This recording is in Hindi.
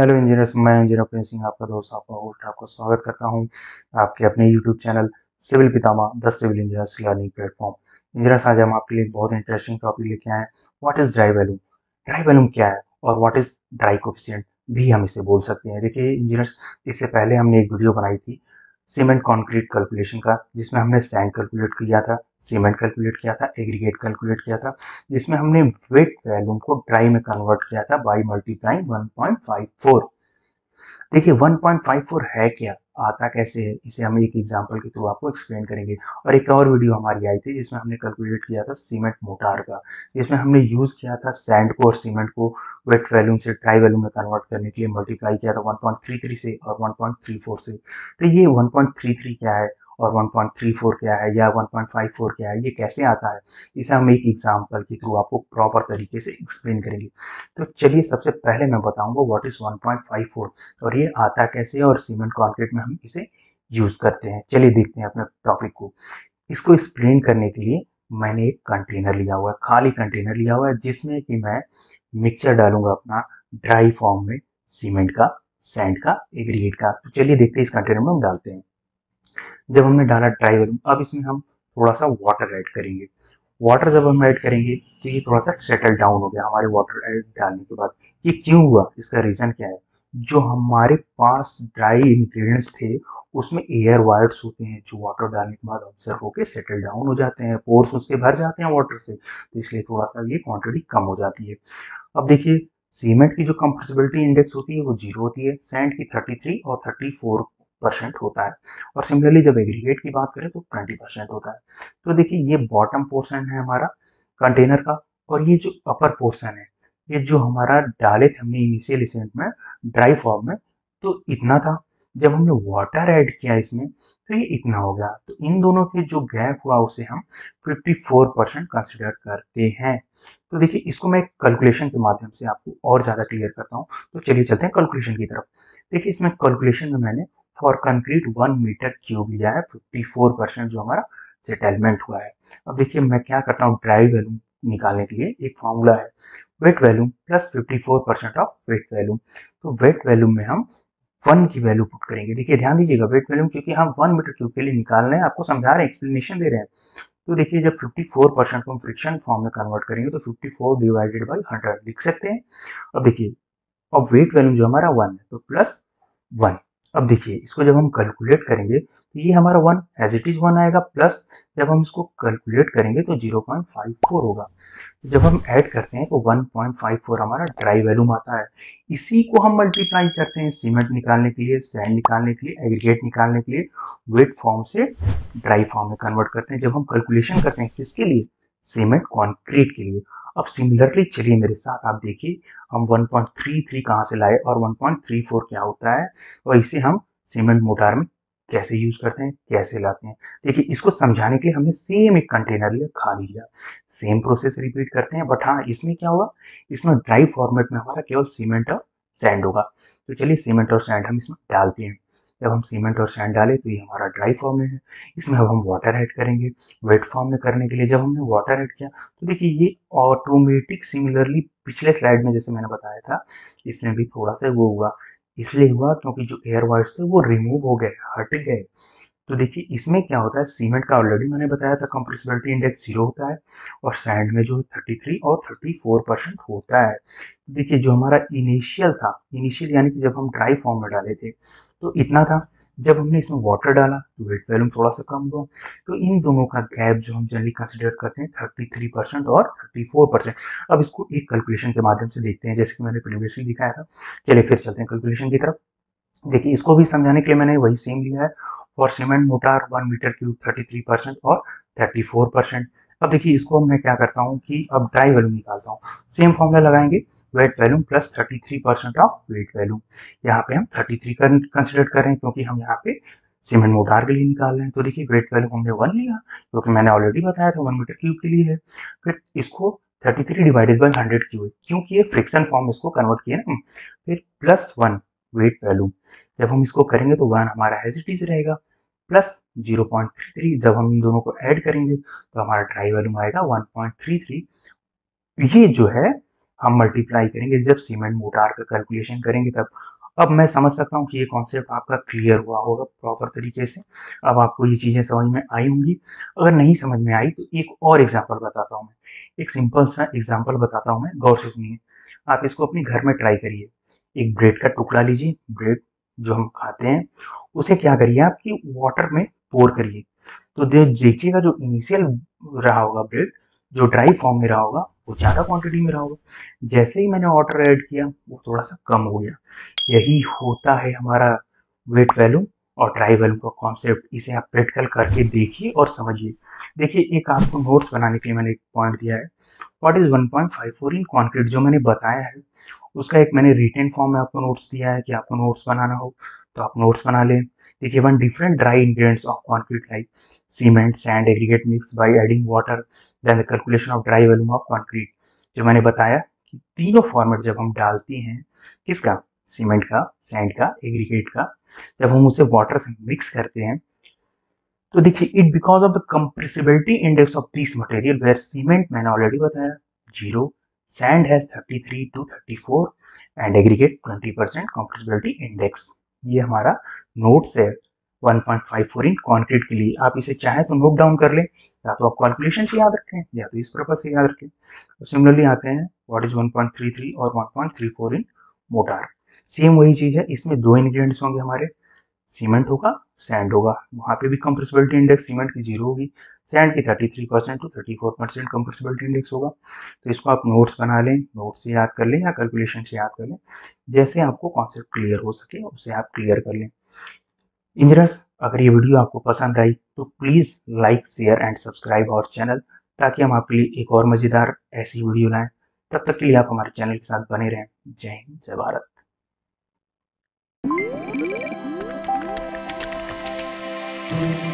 हेलो इंजीनियर्स मैं इंजीनियर प्रिंस सिंह आपका दोस्त आपका होस्ट आपका स्वागत करता हूं आपके अपने यूट्यूब चैनल सिविल पितामा the civil engineers learning platform engineers आज हम आपके लिए बहुत इंटरेस्टिंग टॉपिक लेके आए हैं what is dry volume dry volume क्या है और व्हाट इज़ ड्राई कोफिशियंट भी हम इसे बोल सकते हैं देखिए इंजीनियर्स इससे पहले हमने एक वीडियो बनाई थी सीमेंट कंक्रीट कैलकुलेशन का जिसमें हमने सैंड कैलकुलेट किया था सीमेंट कैलकुलेट किया था एग्रीगेट कैलकुलेट किया था जिसमें हमने वेट वैल्यूम को ड्राई में कन्वर्ट किया था by multiplying one point five four देखिए 1.54 है क्या आता कैसे है इसे हम एक एग्जांपल के थ्रू आपको एक्सप्लेन करेंगे और एक और वीडियो हमारी आई थी जिसमें हमने कैलकुलेट किया था सीमेंट मोटार का जिसमें हमने यूज़ किया था सैंड को और सीमेंट को वेट वैल्यूम से ट्राई वैल्यूम में कन्वर्ट करने के लिए मल्टीप्लाई किया था 1.33 से और 1.34 से तो ये 1.33 क्या है और 1.34 क्या है या 1.54 क्या है ये कैसे आता है इसे हम एक एग्जाम्पल के थ्रू आपको प्रॉपर तरीके से एक्सप्लेन करेंगे तो चलिए सबसे पहले मैं बताऊंगा व्हाट इज़ 1.54 और ये आता कैसे और सीमेंट कॉन्क्रीट में हम इसे यूज़ करते हैं चलिए देखते हैं अपने टॉपिक को इसको एक्सप्लेन करने के लिए मैंने एक कंटेनर लिया हुआ है खाली कंटेनर लिया हुआ है जिसमें कि मैं मिक्सचर डालूंगा अपना ड्राई फॉर्म में सीमेंट का सैंड का एग्रीगेट का तो चलिए देखते हैं इस कंटेनर में हम डालते हैं जब हमने डाला ड्राई वरूम अब इसमें हम थोड़ा सा वाटर ऐड करेंगे वाटर जब हम ऐड करेंगे तो ये थोड़ा सा सेटल डाउन हो गया हमारे वाटर ऐड डालने के बाद ये क्यों हुआ इसका रीज़न क्या है जो हमारे पास ड्राई इंग्रेडिएंट्स थे उसमें एयर वायर्स होते हैं जो वाटर डालने के बाद ऑब्जर्व होकर सेटल डाउन हो जाते हैं पोर्स उसके भर जाते हैं वाटर से तो इसलिए थोड़ा सा ये क्वांटिटी कम हो जाती है अब देखिए सीमेंट की जो कंप्रेसिबिलिटी इंडेक्स होती है वो जीरो होती है सैंड की 33 और 34 परसेंट होता है और सिमिलरली जब एग्रीगेट की बात करें तो ट्वेंटी परसेंट होता है तो देखिए ये बॉटम पोर्शन है हमारा कंटेनर का और ये जो अपर पोर्शन है ये जो हमारा डाले थे हमने इनिशियल इसेंट में ड्राई फॉर्म में तो इतना था जब हमने वाटर ऐड किया इसमें तो ये इतना हो गया तो इन दोनों के जो गैप हुआ उसे हम 54 परसेंट कंसिडर करते हैं तो देखिए इसको मैं कैलकुलेशन के माध्यम से आपको और ज़्यादा क्लियर करता हूँ तो चलिए चलते हैं कैलकुलेशन की तरफ देखिए इसमें कैलकुलेशन में मैंने और कंक्रीट वन मीटर क्यूब लिया है फिफ्टी फोर परसेंट जो हमारा सेटलमेंट हुआ है अब देखिए मैं क्या करता हूँ ड्राई वैल्यूम निकालने के लिए एक फॉर्मूला है wet volume plus fifty four percent of wet volume तो वेट वैल्यूम में हम वन की वैल्यू पुट करेंगे देखिए ध्यान दीजिएगा वेट वैल्यूम क्योंकि हम वन मीटर क्यूब के लिए निकाल रहे हैं आपको समझा रहे हैं एक्सप्लेनेशन दे रहे हैं तो देखिए जब 54 परसेंट को हम फ्रिक्शन फॉर्म में कन्वर्ट करेंगे तो 54 डिवाइडेड बाई 100 लिख सकते हैं अब देखिए अब वेट वैल्यूम जो हमारा वन है तो प्लस वन अब देखिए इसको जब हम कैलकुलेट करेंगे तो ये हमारा one as it is one आएगा प्लस जब हम इसको कैलकुलेट करेंगे तो 0.54 होगा जब हम ऐड करते हैं तो 1.54 हमारा ड्राई वैल्यूम आता है इसी को हम मल्टीप्लाई करते हैं सीमेंट निकालने के लिए सैंड निकालने के लिए एग्रीगेट निकालने के लिए वेट फॉर्म से ड्राई फॉर्म में कन्वर्ट करते हैं जब हम कैलकुलेशन करते हैं किसके लिए सीमेंट कॉन्क्रीट के लिए अब सिमिलरली चलिए मेरे साथ आप देखिए हम 1.33 कहाँ से लाए और 1.34 क्या होता है और इसे हम सीमेंट मोटार में कैसे यूज करते हैं कैसे लाते हैं देखिए इसको समझाने के लिए हमने सेम एक कंटेनर लिया खाली लिया सेम प्रोसेस रिपीट करते हैं बट हाँ इसमें क्या हुआ इसमें ड्राई फॉर्मेट में हमारा केवल सीमेंट और सैंड होगा तो चलिए सीमेंट और सैंड हम इसमें डालते हैं जब हम सीमेंट और सैंड डालें तो ये हमारा ड्राई फॉर्म में है इसमें अब हम वाटर ऐड करेंगे वेट फॉर्म में करने के लिए जब हमने वाटर ऐड किया तो देखिए ये ऑटोमेटिक सिमिलरली पिछले स्लाइड में जैसे मैंने बताया था इसमें भी थोड़ा सा वो हुआ इसलिए हुआ क्योंकि जो एयर वायर्स थे वो रिमूव हो गए हट गए तो देखिए इसमें क्या होता है सीमेंट का ऑलरेडी मैंने बताया था कंप्रेसिबिलिटी इंडेक्स जीरो होता है और सैंड में जो है थर्टी थ्री और थर्टी फोर परसेंट होता है देखिए जो हमारा इनिशियल था इनिशियल यानी कि जब हम ड्राई फॉर्म में डाले थे तो इतना था जब हमने इसमें वाटर डाला तो वेट वैल्यूम थोड़ा सा कम हुआ तो इन दोनों का गैप जो हम जनरली कंसिडर करते हैं थर्टी थ्री परसेंट और थर्टी फोर परसेंट अब इसको एक कैलकुलेशन के माध्यम से देखते हैं जैसे कि मैंने प्रीवियसली दिखाया था चलिए फिर चलते हैं कैलकुलेशन की तरफ देखिए इसको भी समझाने के लिए मैंने वही सेम लिया है और cement mortar one metre cube thirty three percent और थर्टी फोर परसेंट अब देखिए इसको मैं क्या करता हूँ कि अब ड्राई वैल्यूम निकालता हूँ सेम फॉर्मूला लगाएंगे wet volume plus 33 percent of wet volume यहाँ पे हम 33 कंसिडर कर रहे हैं क्योंकि हम यहाँ पे सीमेंट मोटार के लिए निकाल रहे हैं तो देखिए वेट वैल्यूम हमने वन लिया क्योंकि मैंने ऑलरेडी बताया था वन मीटर क्यूब के लिए है फिर इसको 33 डिवाइडेड बाई 100 क्यूब क्योंकि ये फ्रिक्शन फॉर्म इसको कन्वर्ट किया ना फिर प्लस वन वेट वैल्यूम जब हम इसको करेंगे तो वन हमारा एज इट इज रहेगा plus zero point three three जब हम इन दोनों को ऐड करेंगे तो हमारा ड्राई वैल्यूम आएगा वन पॉइंट थ्री थ्री ये जो है हम मल्टीप्लाई करेंगे जब सीमेंट मोटार का कैलकुलेशन करेंगे तब अब मैं समझ सकता हूँ कि ये कॉन्सेप्ट आपका क्लियर हुआ होगा प्रॉपर तरीके से अब आपको ये चीज़ें समझ में आई होंगी अगर नहीं समझ में आई तो एक और एग्जाम्पल बताता हूँ मैं एक सिंपल सा एग्जाम्पल बताता हूँ मैं गौर से सुनिए आप इसको अपने घर में ट्राई करिए एक ब्रेड का टुकड़ा लीजिए ब्रेड जो हम खाते हैं उसे क्या करिए आप कि वाटर में पोर करिए तो देखिएगा जो इनिशियल रहा होगा ब्रेड जो ड्राई फॉर्म में रहा होगा वो ज़्यादा क्वांटिटी में रहा होगा जैसे ही मैंने ऑर्डर ऐड किया वो थोड़ा सा कम हो गया यही होता है हमारा वेट वैल्यू और ड्राई वैल्यू का कॉन्सेप्ट इसे आप प्रैक्टिकल करके देखिए और समझिए देखिए एक आपको नोट्स बनाने के लिए मैंने एक पॉइंट दिया है what is one point five four in concrete जो मैंने बताया है उसका एक मैंने रिटर्न फॉर्म में आपको नोट्स दिया है कि आपको नोट्स बनाना हो तो आप नोट्स बना लें देखिए one different dry ingredients of concrete like cement sand aggregate mix by adding water then the calculation of dry volume of concrete जो मैंने बताया कि तीनों फॉर्मेट जब हम डालते हैं किसका सीमेंट का सैंड का एग्रीगेट का जब हम उसे वाटर से मिक्स करते हैं तो देखिए it because of the compressibility index of this material where cement मैंने ऑलरेडी बताया zero sand has 33 to 34 and aggregate 20 percent compressibility index ये हमारा नोट्स है 1.54 इंच कॉन्क्रीट के लिए आप इसे चाहें तो नोट डाउन कर लें या तो आप कॉन्कुलेशन से याद रखें या तो इस प्रपज से याद रखें तो सिमिलरली आते हैं वॉट इज 1.33 और 1.34 इंच मोटार सेम वही चीज़ है इसमें दो इंग्रेडिएंट्स होंगे हमारे सीमेंट होगा सैंड होगा वहाँ पे भी कंप्रेसिबिलिटी इंडेक्स सीमेंट की जीरो होगी सैंड की 33 percent to four percent compressibility index होगा तो इसको आप नोट्स बना लें नोट्स से याद कर लें या कैलकुलेशन से याद कर लें जैसे आपको कॉन्सेप्ट क्लियर हो सके उसे आप क्लियर कर लें इंजीनियर्स अगर ये वीडियो आपको पसंद आई तो please like share and subscribe our channel ताकि हम आपके लिए एक और मज़ेदार ऐसी वीडियो लाएं तब तक के लिए आप हमारे चैनल के साथ बने रहें जय हिंद जय भारत Thank you.